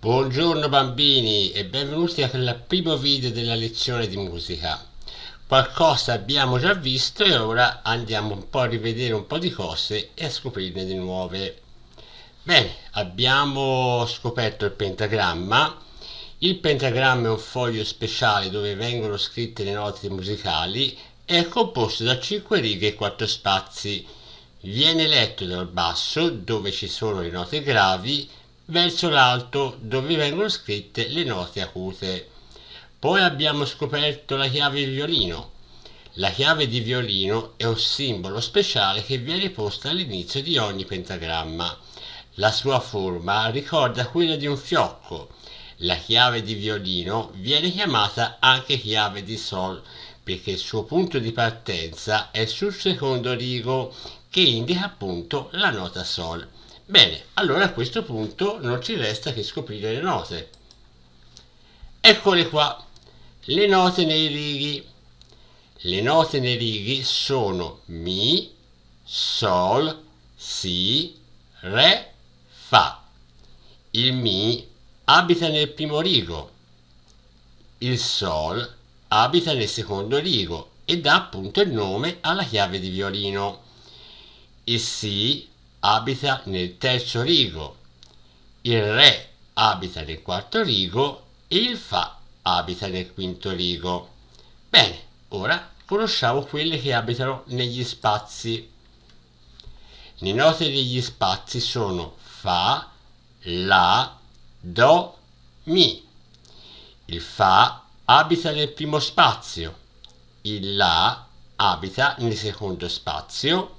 Buongiorno bambini e benvenuti al primo video della lezione di musica. Qualcosa abbiamo già visto e ora andiamo un po' a rivedere un po' di cose e a scoprirne di nuove. Bene, abbiamo scoperto il pentagramma. Il pentagramma è un foglio speciale dove vengono scritte le note musicali e è composto da 5 righe e 4 spazi. Viene letto dal basso dove ci sono le note gravi verso l'alto dove vengono scritte le note acute. Poi abbiamo scoperto la chiave di violino. La chiave di violino è un simbolo speciale che viene posta all'inizio di ogni pentagramma. La sua forma ricorda quella di un fiocco. La chiave di violino viene chiamata anche chiave di sol perché il suo punto di partenza è sul secondo rigo che indica appunto la nota sol. Bene, allora a questo punto non ci resta che scoprire le note. Eccole qua, le note nei righi. Le note nei righi sono Mi, Sol, Si, Re, Fa. Il Mi abita nel primo rigo, il Sol abita nel secondo rigo e dà appunto il nome alla chiave di violino. Il Si abita nel terzo rigo, il Re abita nel quarto rigo e il Fa abita nel quinto rigo. Bene, ora conosciamo quelle che abitano negli spazi. Le note degli spazi sono Fa, La, Do, Mi. Il Fa abita nel primo spazio, il La abita nel secondo spazio,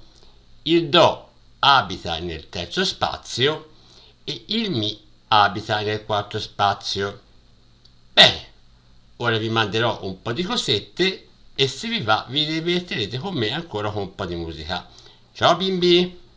il Do abita nel terzo spazio e il mi abita nel quarto spazio. Bene, ora vi manderò un po' di cosette e se vi va vi divertirete con me ancora con un po' di musica. Ciao bimbi!